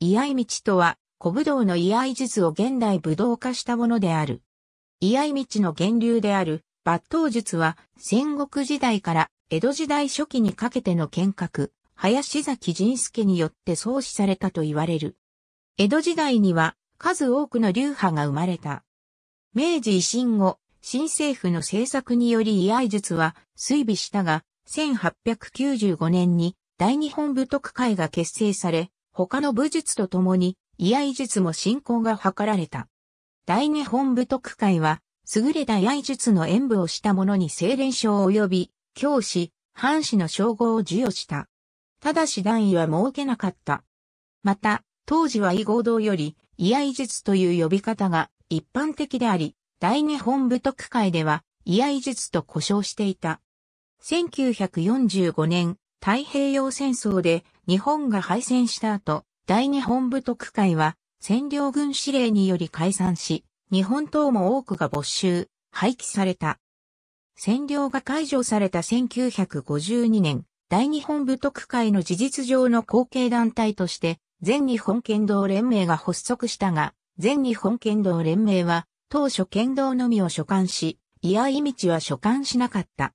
居合道とは、古武道の居合術を現代武道化したものである。居合道の源流である、抜刀術は、戦国時代から江戸時代初期にかけての剣閣、林崎仁介によって創始されたと言われる。江戸時代には、数多くの流派が生まれた。明治維新後、新政府の政策により居合術は衰微したが、1895年に大日本武徳会が結成され、他の武術と共に、居合術も進行が図られた。大日本武徳会は、優れた居合術の演武をした者に精錬賞及び、教師、藩士の称号を授与した。ただし段位は設けなかった。また、当時は異合同より、居合術という呼び方が一般的であり、大日本武徳会では、居合術と呼称していた。1945年、太平洋戦争で日本が敗戦した後、大日本部徳会は占領軍指令により解散し、日本党も多くが没収、廃棄された。占領が解除された1952年、大日本部徳会の事実上の後継団体として、全日本剣道連盟が発足したが、全日本剣道連盟は、当初剣道のみを所管し、居合道は所管しなかった。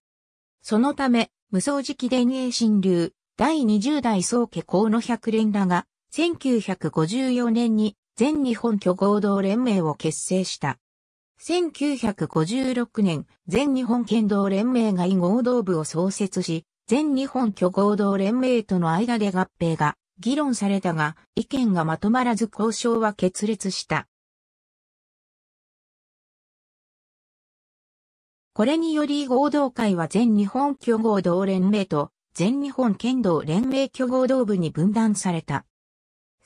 そのため、無双直伝営神流、第20代宗家河野百連らが、1954年に全日本巨合同連盟を結成した。1956年、全日本剣道連盟が異合同部を創設し、全日本巨合同連盟との間で合併が議論されたが、意見がまとまらず交渉は決裂した。これにより合同会は全日本巨合同連盟と全日本剣道連盟挙合同部に分断された。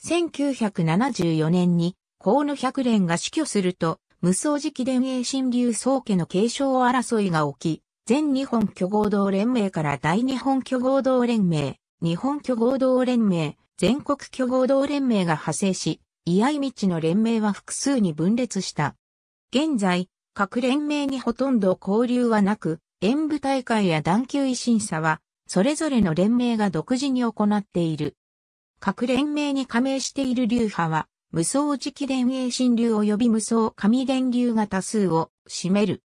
1974年に河野百連が死去すると、無双時期伝盟新流宗家の継承争いが起き、全日本挙合同連盟から大日本挙合同連盟、日本挙合同連盟、全国挙合同連盟が派生し、居合道の連盟は複数に分裂した。現在、各連盟にほとんど交流はなく、演舞大会や団球維審査はそれぞれの連盟が独自に行っている。各連盟に加盟している流派は、無双直伝営神流及び無双神電流が多数を占める。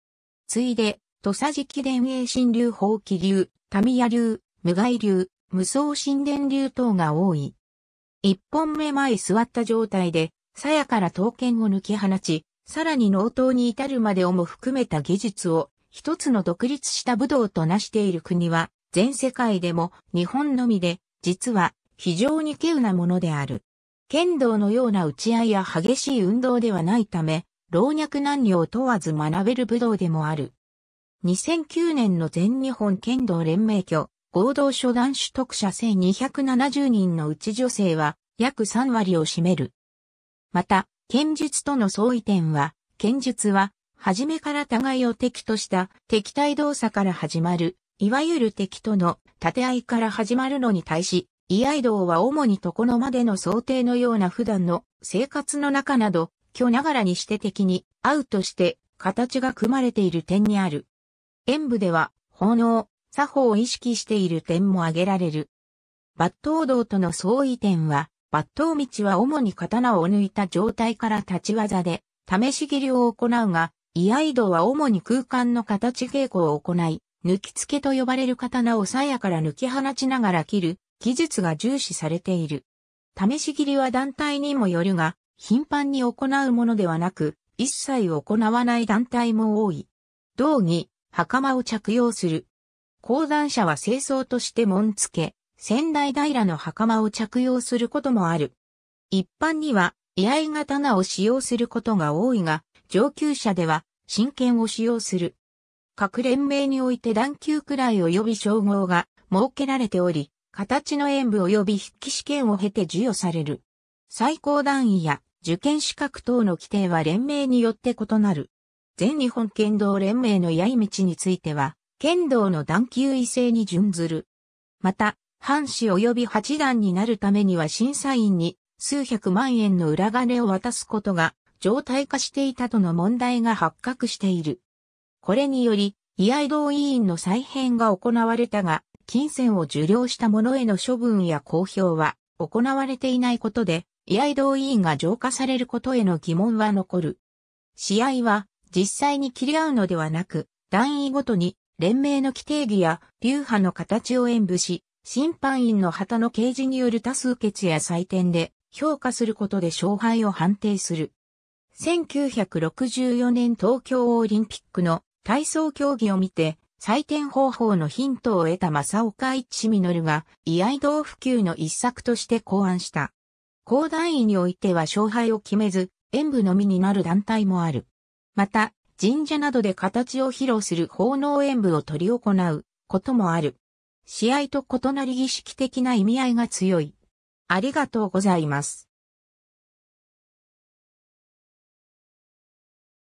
ついで、土佐直伝営神流法棄流、民谷流、無害流、無双神殿流等が多い。一本目前座った状態で、鞘から刀剣を抜き放ち、さらに納刀に至るまでをも含めた技術を、一つの独立した武道となしている国は、全世界でも日本のみで、実は非常に稀有なものである。剣道のような打ち合いや激しい運動ではないため、老若男女を問わず学べる武道でもある。2009年の全日本剣道連盟挙合同初段取得者1270人のうち女性は約3割を占める。また、剣術との相違点は、剣術は、初めから互いを敵とした敵対動作から始まるいわゆる敵との盾合いから始まるのに対し、居合道は主に床のまでの想定のような普段の生活の中など、虚ながらにして敵に合うとして形が組まれている点にある。演武では、奉納、作法を意識している点も挙げられる。抜刀道との相違点は、抜刀道は主に刀を抜いた状態から立ち技で、試し切りを行うが、居合道は主に空間の形稽古を行い、抜き付けと呼ばれる刀を鞘から抜き放ちながら切る技術が重視されている。試し切りは団体にもよるが、頻繁に行うものではなく、一切行わない団体も多い。道義、袴を着用する。講談者は清掃として門付け、仙台平の袴を着用することもある。一般には、居合刀を使用することが多いが、上級者では、真剣を使用する。各連盟において段級くらい及び称号が設けられており、形の演武及び筆記試験を経て授与される。最高段位や受験資格等の規定は連盟によって異なる。全日本剣道連盟のやい道については、剣道の段級異性に準ずる。また、藩士及び八段になるためには審査員に数百万円の裏金を渡すことが常態化していたとの問題が発覚している。これにより、居愛道委員の再編が行われたが、金銭を受領した者への処分や公表は行われていないことで、居愛道委員が浄化されることへの疑問は残る。試合は実際に切り合うのではなく、段位ごとに連盟の規定義や流派の形を演武し、審判員の旗の掲示による多数決や採点で評価することで勝敗を判定する。1964年東京オリンピックの体操競技を見て、採点方法のヒントを得た正岡一るが、居合道普及の一作として考案した。高段位においては勝敗を決めず、演舞のみになる団体もある。また、神社などで形を披露する奉納演舞を取り行うこともある。試合と異なり儀式的な意味合いが強い。ありがとうございます。